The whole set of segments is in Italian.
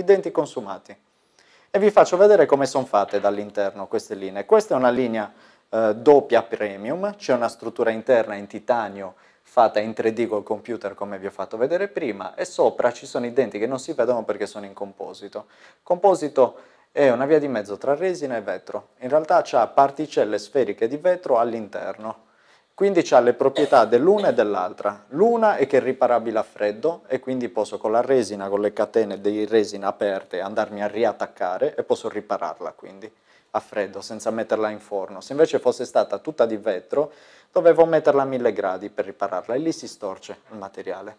i denti consumati. E vi faccio vedere come sono fatte dall'interno queste linee. Questa è una linea eh, doppia premium, c'è una struttura interna in titanio fatta in 3D col computer come vi ho fatto vedere prima e sopra ci sono i denti che non si vedono perché sono in composito. Composito è una via di mezzo tra resina e vetro, in realtà ha particelle sferiche di vetro all'interno quindi ha le proprietà dell'una e dell'altra. L'una è che è riparabile a freddo e quindi posso con la resina, con le catene di resina aperte, andarmi a riattaccare e posso ripararla quindi a freddo senza metterla in forno. Se invece fosse stata tutta di vetro dovevo metterla a 1000 gradi per ripararla e lì si storce il materiale.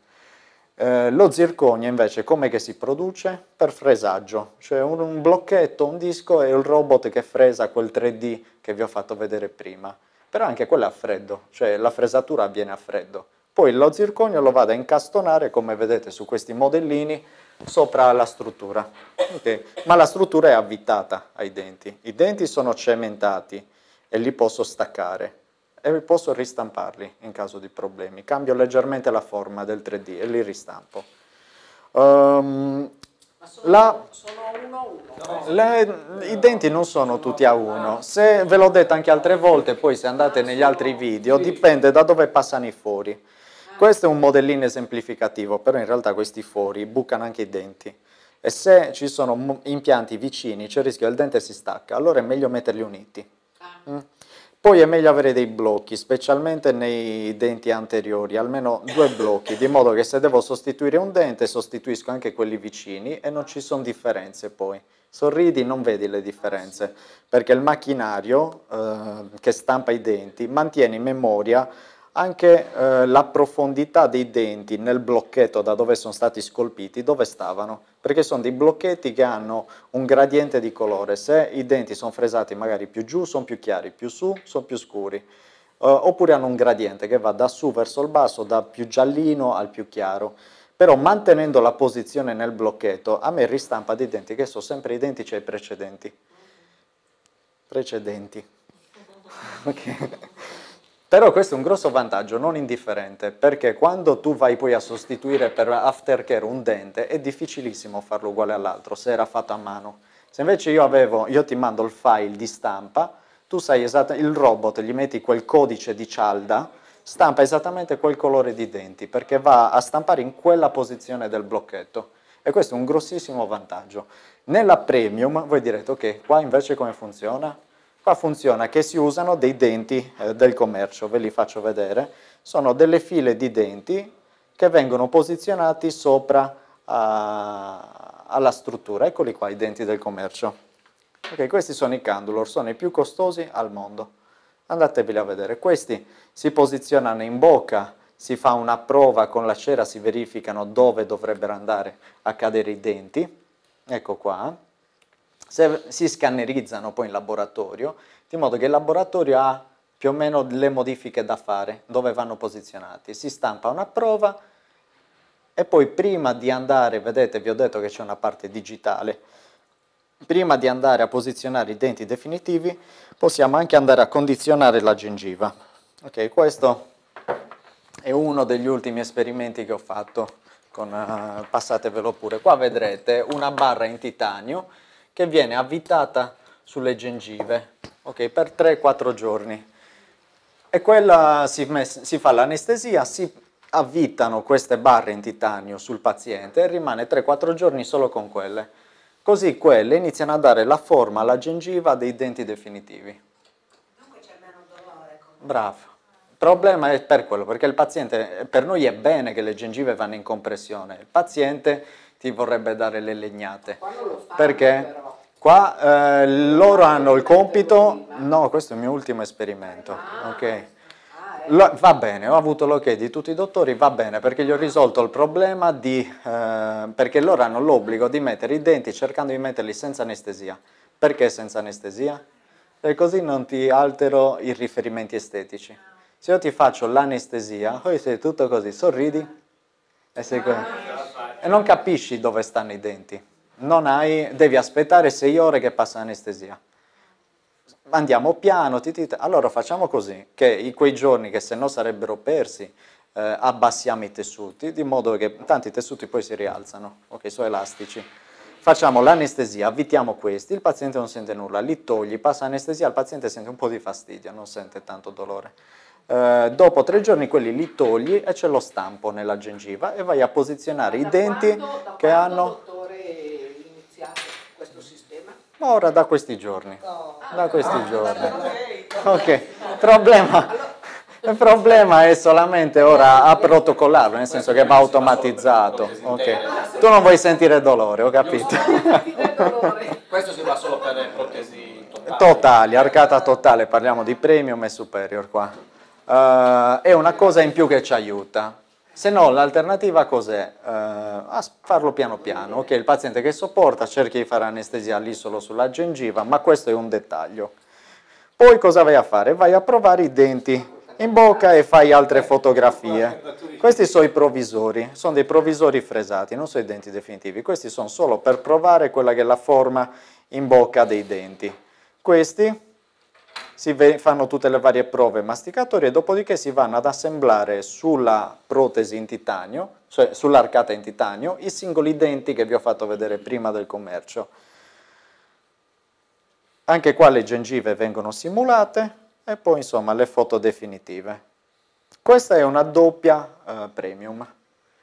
Eh, lo zirconio invece come si produce? Per fresaggio, cioè un, un blocchetto, un disco e il robot che fresa quel 3D che vi ho fatto vedere prima però anche quello è a freddo, cioè la fresatura avviene a freddo. Poi lo zirconio lo vado a incastonare, come vedete su questi modellini, sopra la struttura. Okay. Ma la struttura è avvitata ai denti. I denti sono cementati e li posso staccare e posso ristamparli in caso di problemi. Cambio leggermente la forma del 3D e li ristampo. Um, sono, la... Le, I denti non sono tutti a uno, se ve l'ho detto anche altre volte, poi se andate negli altri video, dipende da dove passano i fori. Questo è un modellino esemplificativo, però in realtà questi fori bucano anche i denti e se ci sono impianti vicini c'è il rischio che il dente si stacca, allora è meglio metterli uniti. Ah. Mm. Poi è meglio avere dei blocchi, specialmente nei denti anteriori, almeno due blocchi, di modo che se devo sostituire un dente sostituisco anche quelli vicini e non ci sono differenze poi. Sorridi, non vedi le differenze, perché il macchinario eh, che stampa i denti mantiene in memoria anche eh, la profondità dei denti nel blocchetto da dove sono stati scolpiti, dove stavano, perché sono dei blocchetti che hanno un gradiente di colore, se i denti sono fresati magari più giù sono più chiari, più su sono più scuri, eh, oppure hanno un gradiente che va da su verso il basso, da più giallino al più chiaro, però mantenendo la posizione nel blocchetto a me ristampa dei denti che sono sempre identici ai precedenti. Precedenti. ok. Però questo è un grosso vantaggio, non indifferente, perché quando tu vai poi a sostituire per aftercare un dente è difficilissimo farlo uguale all'altro, se era fatto a mano. Se invece io, avevo, io ti mando il file di stampa, tu sai esattamente, il robot gli metti quel codice di cialda, stampa esattamente quel colore di denti, perché va a stampare in quella posizione del blocchetto. E questo è un grossissimo vantaggio. Nella premium voi direte, ok, qua invece come funziona? Qua funziona che si usano dei denti eh, del commercio, ve li faccio vedere. Sono delle file di denti che vengono posizionati sopra a, alla struttura. Eccoli qua i denti del commercio. Okay, questi sono i candulor, sono i più costosi al mondo. Andateveli a vedere. Questi si posizionano in bocca, si fa una prova con la cera, si verificano dove dovrebbero andare a cadere i denti. Ecco qua se si scannerizzano poi in laboratorio, di modo che il laboratorio ha più o meno le modifiche da fare, dove vanno posizionati. Si stampa una prova e poi prima di andare, vedete vi ho detto che c'è una parte digitale, prima di andare a posizionare i denti definitivi possiamo anche andare a condizionare la gengiva. Ok, questo è uno degli ultimi esperimenti che ho fatto, con, uh, passatevelo pure. Qua vedrete una barra in titanio che viene avvitata sulle gengive okay, per 3-4 giorni. E quella si, si fa l'anestesia, si avvitano queste barre in titanio sul paziente e rimane 3-4 giorni solo con quelle. Così quelle iniziano a dare la forma alla gengiva dei denti definitivi. Dunque c'è meno dolore. Bravo. Il problema è per quello, perché il paziente, per noi è bene che le gengive vanno in compressione, il paziente ti vorrebbe dare le legnate. Quando lo fanno perché? Però Qua eh, loro hanno il compito, no questo è il mio ultimo esperimento, ok? Lo, va bene, ho avuto l'ok di tutti i dottori, va bene perché gli ho risolto il problema di, eh, perché loro hanno l'obbligo di mettere i denti cercando di metterli senza anestesia. Perché senza anestesia? Perché così non ti altero i riferimenti estetici. Se io ti faccio l'anestesia, poi oh, sei tutto così, sorridi e, sei ah. e non capisci dove stanno i denti hai, devi aspettare sei ore che passa l'anestesia. Andiamo piano, ti, ti, allora facciamo così, che quei giorni che se no sarebbero persi, eh, abbassiamo i tessuti, di modo che tanti tessuti poi si rialzano, ok, sono elastici. Facciamo l'anestesia, avvitiamo questi, il paziente non sente nulla, li togli, passa l'anestesia, il paziente sente un po' di fastidio, non sente tanto dolore. Eh, dopo tre giorni quelli li togli e c'è lo stampo nella gengiva e vai a posizionare da i denti quando, che hanno... Ora, da questi giorni. No. Da questi ah, giorni. Ok, problema. Il problema è solamente ora a protocollarlo, nel senso che va automatizzato. Okay. Tu non vuoi sentire dolore, ho capito. Questo si va solo per le protesi totali. Totali, arcata totale, parliamo di premium e superior qua. Uh, è una cosa in più che ci aiuta. Se no l'alternativa cos'è? Eh, farlo piano piano, ok il paziente che sopporta cerchi di fare anestesia lì solo sulla gengiva, ma questo è un dettaglio. Poi cosa vai a fare? Vai a provare i denti in bocca e fai altre fotografie. Questi sono i provvisori, sono dei provvisori fresati, non sono i denti definitivi, questi sono solo per provare quella che è la forma in bocca dei denti. Questi si fanno tutte le varie prove masticatorie, e dopodiché si vanno ad assemblare sulla protesi in titanio, cioè sull'arcata in titanio, i singoli denti che vi ho fatto vedere prima del commercio. Anche qua le gengive vengono simulate e poi insomma le foto definitive. Questa è una doppia eh, premium.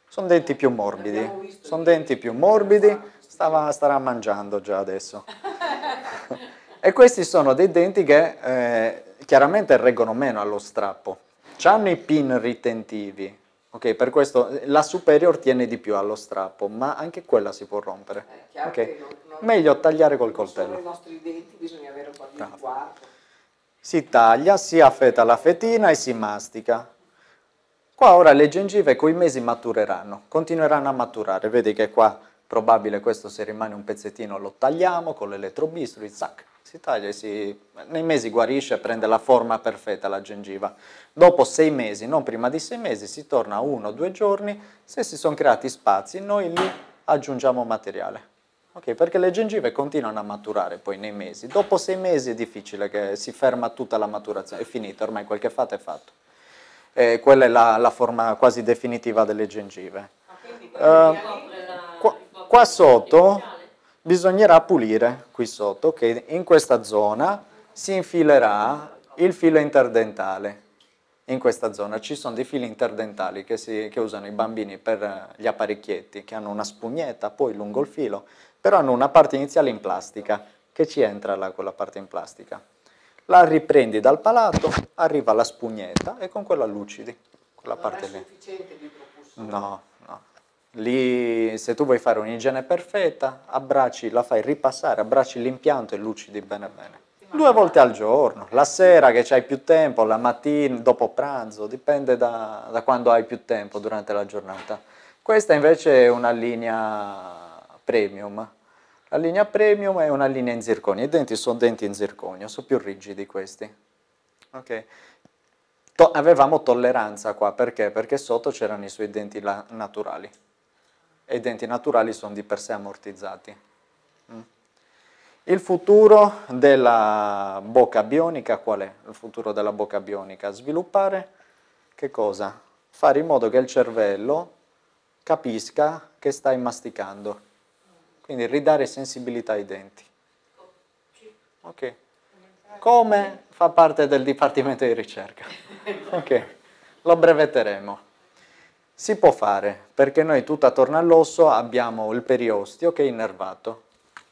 Sono denti più morbidi, sono denti più morbidi, stava, starà mangiando già adesso. E questi sono dei denti che eh, chiaramente reggono meno allo strappo. Hanno i pin ritentivi, ok? Per questo eh, la superior tiene di più allo strappo, ma anche quella si può rompere. Okay. Non, non Meglio tagliare col coltello. Sono i nostri denti, bisogna avere un po' di ah. riguardo. Si taglia, si affetta la fetina e si mastica. Qua ora le gengive coi mesi matureranno, continueranno a maturare. Vedi che qua probabile questo se rimane un pezzettino lo tagliamo con l'elettrobistro, zac, si taglia e si, nei mesi guarisce, prende la forma perfetta la gengiva. Dopo sei mesi, non prima di sei mesi, si torna uno o due giorni, se si sono creati spazi noi lì aggiungiamo materiale. Okay, perché le gengive continuano a maturare poi nei mesi. Dopo sei mesi è difficile che si ferma tutta la maturazione, è finita, ormai quel che fate è fatto. E quella è la, la, forma quasi definitiva delle gengive. Ah, uh, qua, qua sotto bisognerà pulire qui sotto che in questa zona si infilerà il filo interdentale. In questa zona ci sono dei fili interdentali che, si, che usano i bambini per gli apparecchietti, che hanno una spugnetta poi lungo il filo, però hanno una parte iniziale in plastica, che ci entra là quella parte in plastica. La riprendi dal palato, arriva la spugnetta e con quella lucidi, quella non parte lì. No, no. Lì, se tu vuoi fare un'igiene perfetta, abbracci, la fai ripassare, abbracci l'impianto e lucidi bene bene. Due volte al giorno, la sera che hai più tempo, la mattina, dopo pranzo, dipende da, da quando hai più tempo durante la giornata. Questa invece è una linea premium. La linea premium è una linea in zirconio, i denti sono denti in zirconio, sono più rigidi questi. Okay. To avevamo tolleranza qua, perché? Perché sotto c'erano i suoi denti naturali e i denti naturali sono di per sé ammortizzati. Mm. Il futuro della bocca bionica qual è? Il futuro della bocca bionica? Sviluppare che cosa? Fare in modo che il cervello capisca che stai masticando, quindi ridare sensibilità ai denti. Ok. Come fa parte del Dipartimento di ricerca. Ok, lo brevetteremo. Si può fare, perché noi tutto attorno all'osso abbiamo il periostio che è innervato.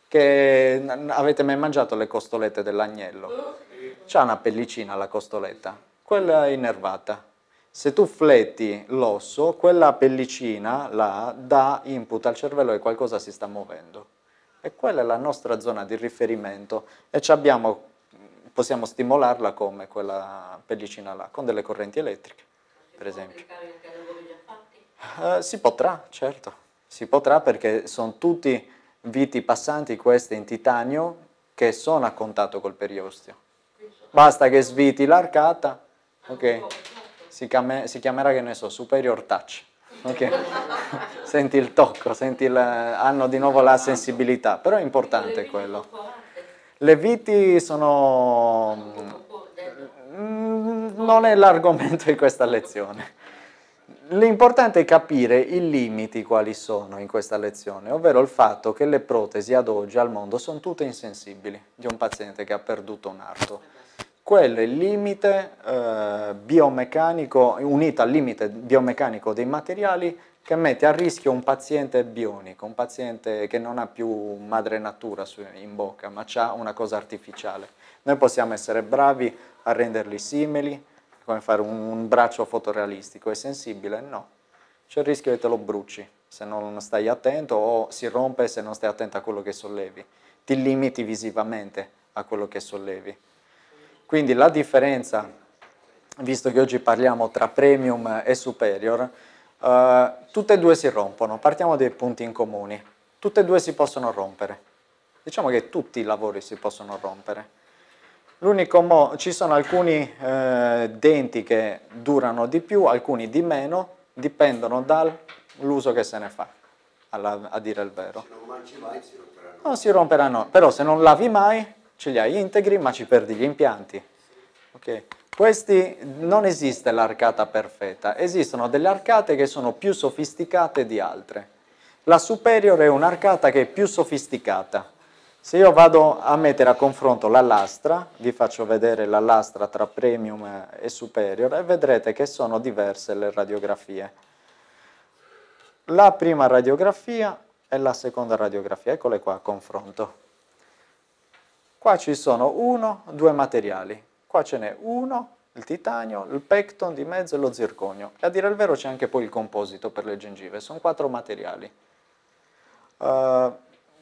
Che avete mai mangiato le costolette dell'agnello? C'ha una pellicina la costoletta, quella è innervata. Se tu fletti l'osso, quella pellicina là dà input al cervello che qualcosa si sta muovendo. E quella è la nostra zona di riferimento e abbiamo, possiamo stimolarla come quella pellicina là, con delle correnti elettriche, per esempio. Eh, si potrà, certo, si potrà perché sono tutti viti passanti queste in titanio che sono a contatto col periostio. Basta che sviti l'arcata, ok, si, si chiamerà che ne so, superior touch. Okay. senti il tocco, senti la, hanno di nuovo la sensibilità, però è importante quello. Le viti sono... Mm, non è l'argomento di questa lezione. L'importante è capire i limiti quali sono in questa lezione, ovvero il fatto che le protesi ad oggi al mondo sono tutte insensibili di un paziente che ha perduto un arto. Quello è il limite eh, biomeccanico, unito al limite biomeccanico dei materiali che mette a rischio un paziente bionico, un paziente che non ha più madre natura in bocca, ma ha una cosa artificiale. Noi possiamo essere bravi a renderli simili, come fare un, un braccio fotorealistico, è sensibile? No. C'è il rischio che te lo bruci se non stai attento o si rompe se non stai attento a quello che sollevi. Ti limiti visivamente a quello che sollevi. Quindi la differenza, visto che oggi parliamo tra premium e superior, eh, tutte e due si rompono. Partiamo dai punti in comune. Tutte e due si possono rompere. Diciamo che tutti i lavori si possono rompere L'unico modo, ci sono alcuni eh, denti che durano di più, alcuni di meno, dipendono dall'uso che se ne fa, alla, a dire il vero. Se non mangi mai si romperanno. Non si romperanno, però se non lavi mai ce li hai integri ma ci perdi gli impianti. Okay. Questi non esiste l'arcata perfetta, esistono delle arcate che sono più sofisticate di altre. La superiore è un'arcata che è più sofisticata, se io vado a mettere a confronto la lastra, vi faccio vedere la lastra tra premium e superior e vedrete che sono diverse le radiografie. La prima radiografia e la seconda radiografia, eccole qua a confronto. Qua ci sono uno, due materiali, qua ce n'è uno, il titanio, il pecton di mezzo e lo zirconio. E a dire il vero c'è anche poi il composito per le gengive, sono quattro materiali. Uh,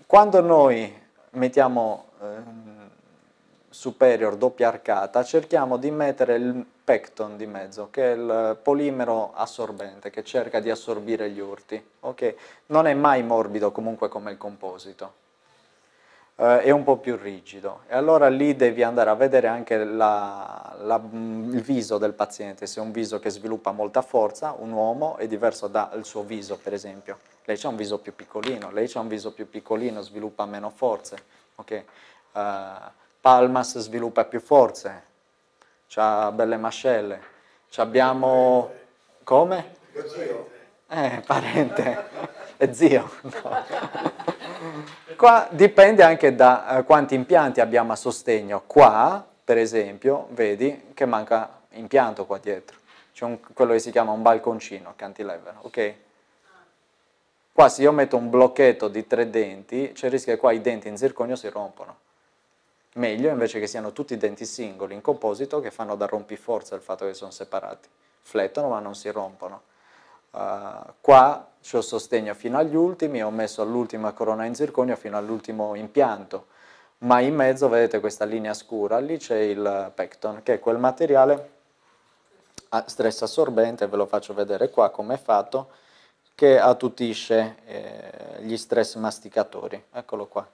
quando noi mettiamo eh, superior doppia arcata, cerchiamo di mettere il pecton di mezzo, che è il polimero assorbente che cerca di assorbire gli urti. Okay? Non è mai morbido comunque come il composito eh, è un po' più rigido e allora lì devi andare a vedere anche la, la, il viso del paziente, se è un viso che sviluppa molta forza, un uomo è diverso dal suo viso per esempio, lei ha un viso più piccolino, lei ha un viso più piccolino, sviluppa meno forze, okay? uh, Palmas sviluppa più forze, ha belle mascelle, Ci abbiamo... come? zio. Eh, parente, è zio. No. Qua dipende anche da eh, quanti impianti abbiamo a sostegno. Qua, per esempio, vedi che manca impianto qua dietro. C'è un, quello che si chiama un balconcino, cantilever, ok? Qua se io metto un blocchetto di tre denti, c'è il rischio che qua i denti in zirconio si rompono. Meglio invece che siano tutti denti singoli in composito che fanno da rompiforza il fatto che sono separati. Flettono ma non si rompono. Uh, qua ho sostegno fino agli ultimi ho messo all'ultima corona in zirconio fino all'ultimo impianto. Ma in mezzo vedete questa linea scura, lì c'è il pecton, che è quel materiale stress assorbente, ve lo faccio vedere qua come è fatto, che attutisce eh, gli stress masticatori. Eccolo qua.